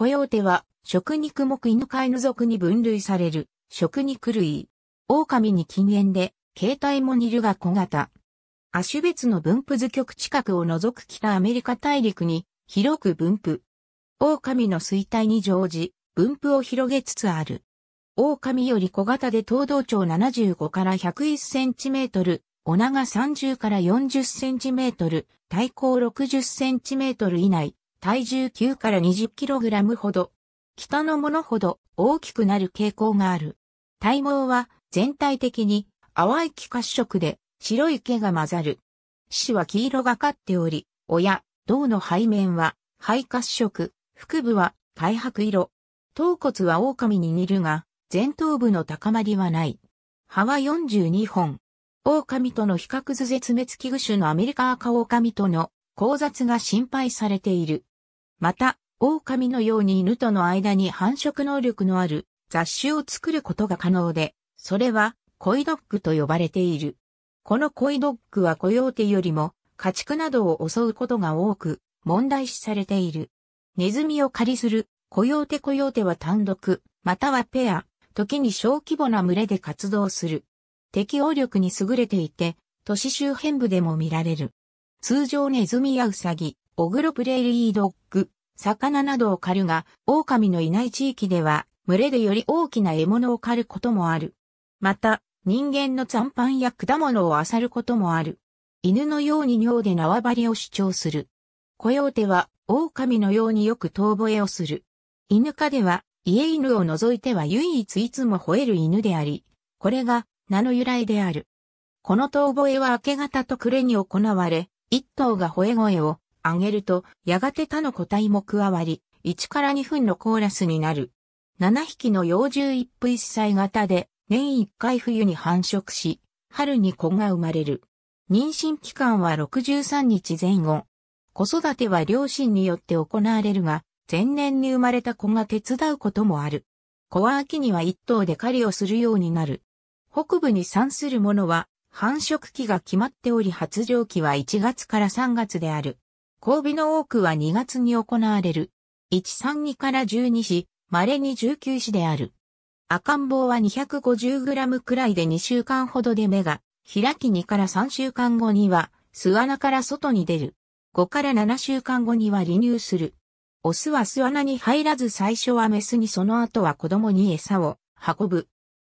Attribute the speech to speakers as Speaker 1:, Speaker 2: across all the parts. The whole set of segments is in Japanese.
Speaker 1: コヨーテは、食肉目犬飼いの属に分類される、食肉類。狼に禁煙で、形態も似るが小型。アシュベツの分布図局近くを除く北アメリカ大陸に、広く分布。狼の衰退に乗じ、分布を広げつつある。狼より小型で東道長75から101センチメートル、お長30から40センチメートル、体高60センチメートル以内、体重9から2 0ムほど、北のものほど大きくなる傾向がある。体毛は全体的に淡い気褐色で白い毛が混ざる。死は黄色がかっており、親、胴の背面は肺褐色、腹部は灰白色。頭骨は狼に似るが、前頭部の高まりはない。歯は42本。狼との比較図絶滅危惧種のアメリカ赤狼との交雑が心配されている。また、狼のように犬との間に繁殖能力のある雑種を作ることが可能で、それはコイドッグと呼ばれている。このコイドッグはコヨーテよりも家畜などを襲うことが多く問題視されている。ネズミを狩りするコヨーテコヨーテは単独、またはペア、時に小規模な群れで活動する。適応力に優れていて、都市周辺部でも見られる。通常ネズミやウサギ、オグロプレイリードッグ、魚などを狩るが、狼のいない地域では、群れでより大きな獲物を狩ることもある。また、人間の残飯や果物を漁ることもある。犬のように尿で縄張りを主張する。コヨーテは、狼のようによく遠吠えをする。犬科では、家犬を除いては唯一いつも吠える犬であり、これが名の由来である。この遠吠えは明け方と暮れに行われ、一頭が吠え声を上げると、やがて他の個体も加わり、1から2分のコーラスになる。7匹の幼獣一夫一妻型で、年1回冬に繁殖し、春に子が生まれる。妊娠期間は63日前後。子育ては両親によって行われるが、前年に生まれた子が手伝うこともある。子は秋には一頭で狩りをするようになる。北部に産するものは、繁殖期が決まっており発情期は1月から3月である。交尾の多くは2月に行われる。132から12時、稀に19時である。赤ん坊は 250g くらいで2週間ほどで目が、開き2から3週間後には、巣穴から外に出る。5から7週間後には離乳する。オスは巣穴に入らず最初はメスにその後は子供に餌を運ぶ。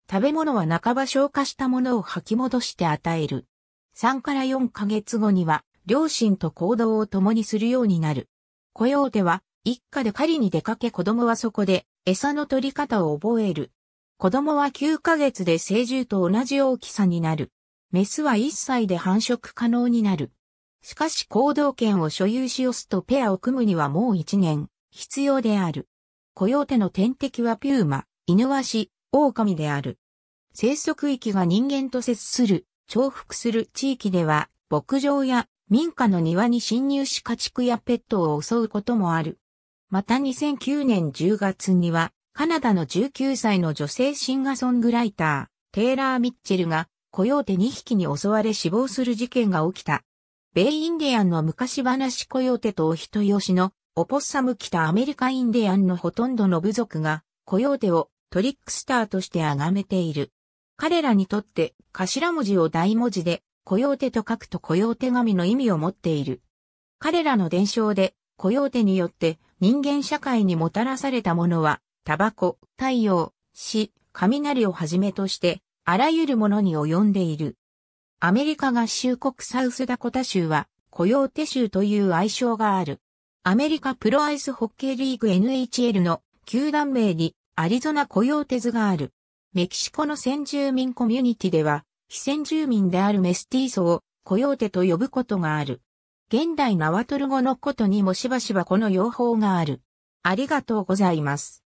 Speaker 1: 食べ物は半ば消化したものを吐き戻して与える。3から4ヶ月後には両親と行動を共にするようになる。コヨーテは、一家で狩りに出かけ子供はそこで餌の取り方を覚える。子供は9ヶ月で成獣と同じ大きさになる。メスは1歳で繁殖可能になる。しかし行動権を所有しオスとペアを組むにはもう1年必要である。コヨーテの天敵はピューマ、イヌワシ、狼である。生息域が人間と接する、重複する地域では牧場や民家の庭に侵入し家畜やペットを襲うこともある。また2009年10月には、カナダの19歳の女性シンガーソングライター、テイラー・ミッチェルが、コヨーテ2匹に襲われ死亡する事件が起きた。米インディアンの昔話コヨーテとお人よしの、オポッサム北アメリカインディアンのほとんどの部族が、コヨーテをトリックスターとして崇めている。彼らにとって頭文字を大文字でコヨーテと書くとコヨーテ神の意味を持っている。彼らの伝承で、コヨーテによって人間社会にもたらされたものは、タバコ、太陽、死、雷をはじめとして、あらゆるものに及んでいる。アメリカ合衆国サウスダコタ州は、コヨーテ州という愛称がある。アメリカプロアイスホッケーリーグ NHL の球団名にアリゾナコヨーテズがある。メキシコの先住民コミュニティでは、非戦住民であるメスティーソをコヨーテと呼ぶことがある。現代ナワトル語のことにもしばしばこの用法がある。ありがとうございます。